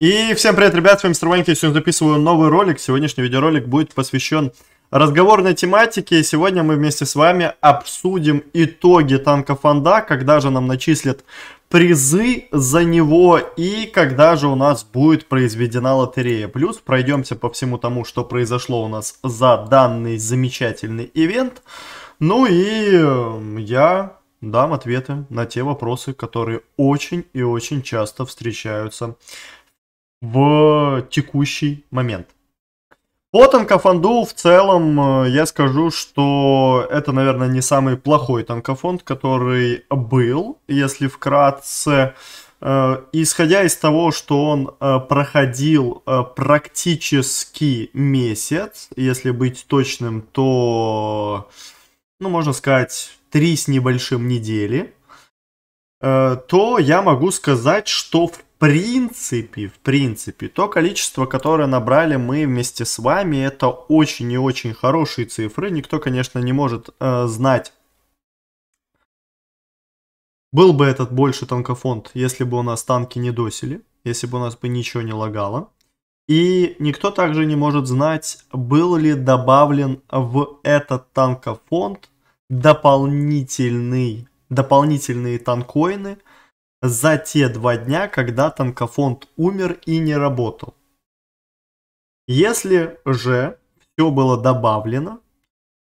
И всем привет, ребят, с вами Мистер сегодня записываю новый ролик. Сегодняшний видеоролик будет посвящен разговорной тематике. сегодня мы вместе с вами обсудим итоги танка Фонда, когда же нам начислят призы за него и когда же у нас будет произведена лотерея. Плюс пройдемся по всему тому, что произошло у нас за данный замечательный ивент. Ну и эм, я дам ответы на те вопросы, которые очень и очень часто встречаются в текущий момент. По танкофонду в целом э, я скажу, что это, наверное, не самый плохой танкофонд, который был, если вкратце. Э, исходя из того, что он э, проходил практически месяц, если быть точным, то, ну, можно сказать, три с небольшим недели, то я могу сказать, что в принципе, в принципе, то количество, которое набрали мы вместе с вами, это очень и очень хорошие цифры. Никто, конечно, не может э, знать, был бы этот больше танкофонд, если бы у нас танки не досили, если бы у нас бы ничего не лагало. И никто также не может знать, был ли добавлен в этот танкофонд дополнительный, дополнительные танкоины, за те два дня, когда танкофонд умер и не работал. Если же все было добавлено,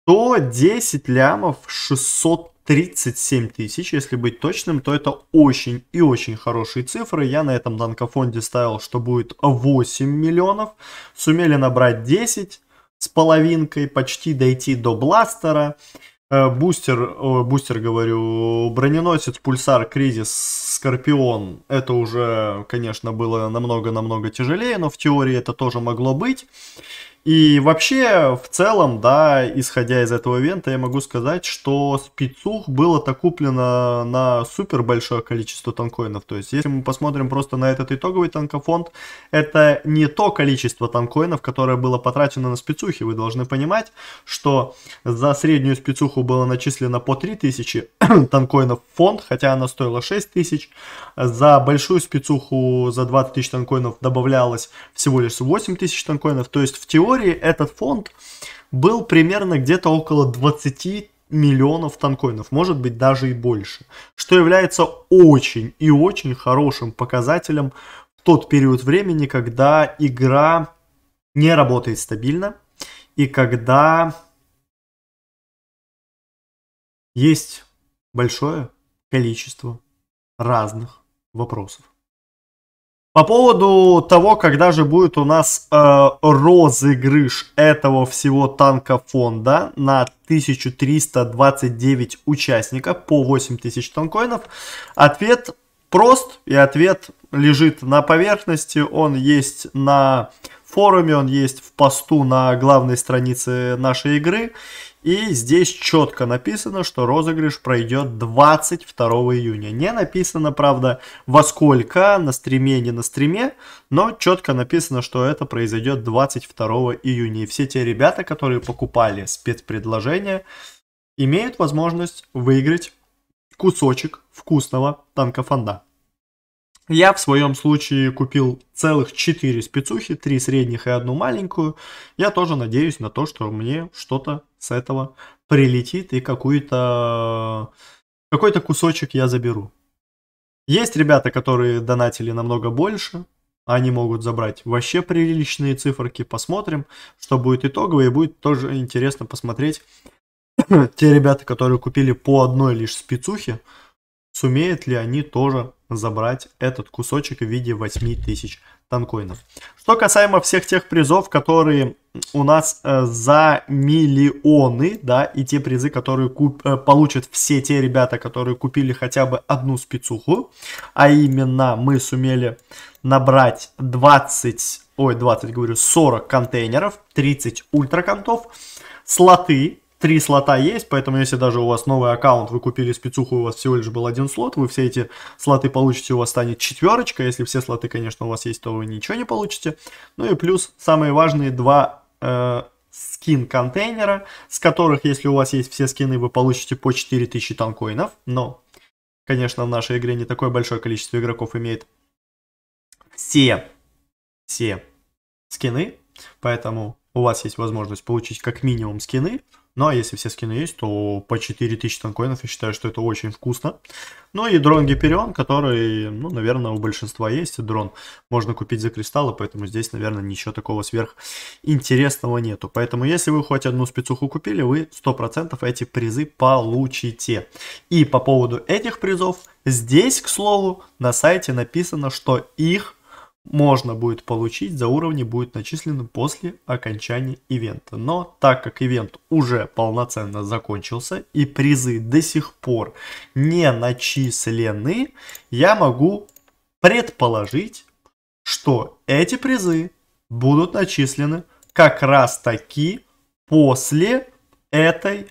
то 10 лямов 637 тысяч, если быть точным, то это очень и очень хорошие цифры. Я на этом танкофонде ставил, что будет 8 миллионов. Сумели набрать 10 с половинкой, почти дойти до бластера. Э, бустер, бустер говорю, броненосец, пульсар, кризис Скорпион, это уже, конечно, было намного-намного тяжелее, но в теории это тоже могло быть. И вообще, в целом, да, исходя из этого ивента, я могу сказать, что спецух было-то куплено на супер большое количество танкоинов. То есть, если мы посмотрим просто на этот итоговый танкофонд, это не то количество танкоинов, которое было потрачено на спецухи. Вы должны понимать, что за среднюю спецуху было начислено по 3000 танкоинов в фонд, хотя она стоила 6000. За большую спецуху за 20 тысяч танкоинов добавлялось всего лишь 8 тысяч танкоинов. То есть в теории этот фонд был примерно где-то около 20 миллионов танкоинов, может быть даже и больше, что является очень и очень хорошим показателем в тот период времени, когда игра не работает стабильно и когда есть большое количество разных вопросов. По поводу того, когда же будет у нас э, розыгрыш этого всего танка фонда на 1329 участников по 8000 танкоинов, ответ прост, и ответ лежит на поверхности, он есть на форуме, он есть в посту на главной странице нашей игры. И здесь четко написано, что розыгрыш пройдет 22 июня. Не написано, правда, во сколько, на стриме, не на стриме, но четко написано, что это произойдет 22 июня. И все те ребята, которые покупали спецпредложение, имеют возможность выиграть кусочек вкусного танкофонда. Я в своем случае купил целых 4 спецухи, 3 средних и одну маленькую. Я тоже надеюсь на то, что мне что-то с этого прилетит и какой-то какой-то кусочек я заберу. Есть ребята, которые донатили намного больше. Они могут забрать вообще приличные циферки. Посмотрим, что будет итоговое. И будет тоже интересно посмотреть, Э, те ребята, которые купили по одной лишь спецухе, сумеют ли они тоже забрать этот кусочек в виде 8000 танкоинов. Что касаемо всех тех призов, которые у нас э, за миллионы, да, и те призы, которые куп, э, получат все те ребята, которые купили хотя бы одну спецуху, а именно мы сумели набрать 20, ой, 20, говорю, 40 контейнеров, 30 ультраконтов, слоты, три слота есть, поэтому если даже у вас новый аккаунт, вы купили спецуху, у вас всего лишь был один слот, вы все эти слоты получите, у вас станет четверочка, если все слоты, конечно, у вас есть, то вы ничего не получите. Ну и плюс самые важные два э, скин контейнера, с которых, если у вас есть все скины, вы получите по 4000 танкоинов, но, конечно, в нашей игре не такое большое количество игроков имеет все, все скины, поэтому у вас есть возможность получить как минимум скины, ну а если все скины есть, то по 4000 танкоинов я считаю, что это очень вкусно. Ну и дрон Гиперион, который, ну, наверное, у большинства есть. Дрон можно купить за кристаллы, поэтому здесь, наверное, ничего такого сверхинтересного нету. Поэтому если вы хоть одну спецуху купили, вы 100% эти призы получите. И по поводу этих призов, здесь, к слову, на сайте написано, что их можно будет получить за уровни будет начислены после окончания ивента. Но так как ивент уже полноценно закончился и призы до сих пор не начислены, я могу предположить, что эти призы будут начислены как раз таки после этой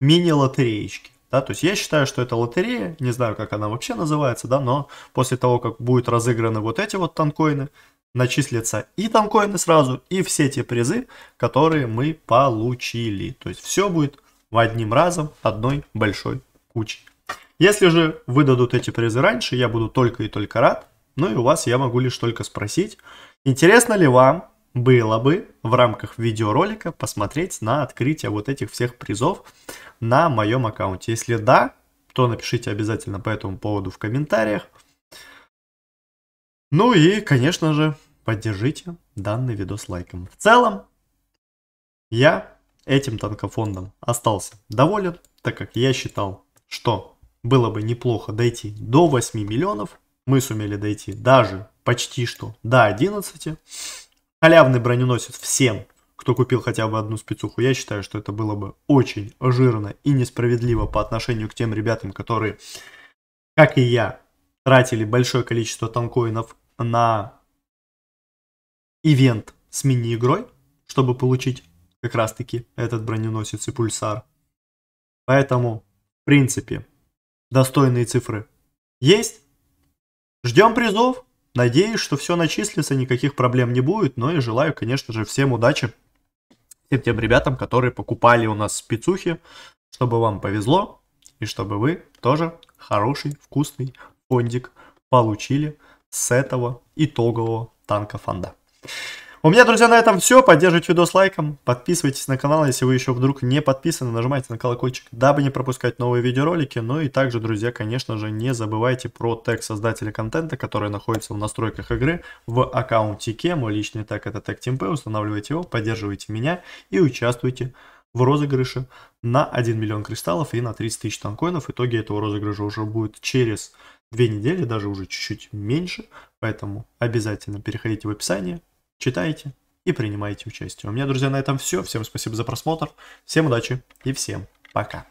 мини-лотереечки. Да, то есть я считаю, что это лотерея, не знаю, как она вообще называется, да, но после того, как будут разыграны вот эти вот танкоины, начислятся и танкоины сразу, и все те призы, которые мы получили. То есть все будет в одним разом одной большой кучей. Если же выдадут эти призы раньше, я буду только и только рад. Ну и у вас я могу лишь только спросить, интересно ли вам было бы в рамках видеоролика посмотреть на открытие вот этих всех призов на моем аккаунте. Если да, то напишите обязательно по этому поводу в комментариях. Ну и, конечно же, поддержите данный видос лайком. В целом, я этим танкофондом остался доволен, так как я считал, что было бы неплохо дойти до 8 миллионов. Мы сумели дойти даже почти что до 11 халявный броненосец всем, кто купил хотя бы одну спецуху. Я считаю, что это было бы очень жирно и несправедливо по отношению к тем ребятам, которые, как и я, тратили большое количество танкоинов на ивент с мини-игрой, чтобы получить как раз-таки этот броненосец и пульсар. Поэтому, в принципе, достойные цифры есть. Ждем призов. Надеюсь, что все начислится, никаких проблем не будет, но и желаю, конечно же, всем удачи, всем тем ребятам, которые покупали у нас спецухи, чтобы вам повезло, и чтобы вы тоже хороший, вкусный фондик получили с этого итогового танка фонда. У меня, друзья, на этом все. Поддерживайте видос лайком, подписывайтесь на канал, если вы еще вдруг не подписаны, нажимайте на колокольчик, дабы не пропускать новые видеоролики. Ну и также, друзья, конечно же, не забывайте про тег создателя контента, который находится в настройках игры в аккаунтике. Мой личный тег это тег TeamP, устанавливайте его, поддерживайте меня и участвуйте в розыгрыше на 1 миллион кристаллов и на 30 тысяч танкоинов. итоге этого розыгрыша уже будет через две недели, даже уже чуть-чуть меньше. Поэтому обязательно переходите в описание, читайте и принимайте участие. У меня, друзья, на этом все. Всем спасибо за просмотр, всем удачи и всем пока.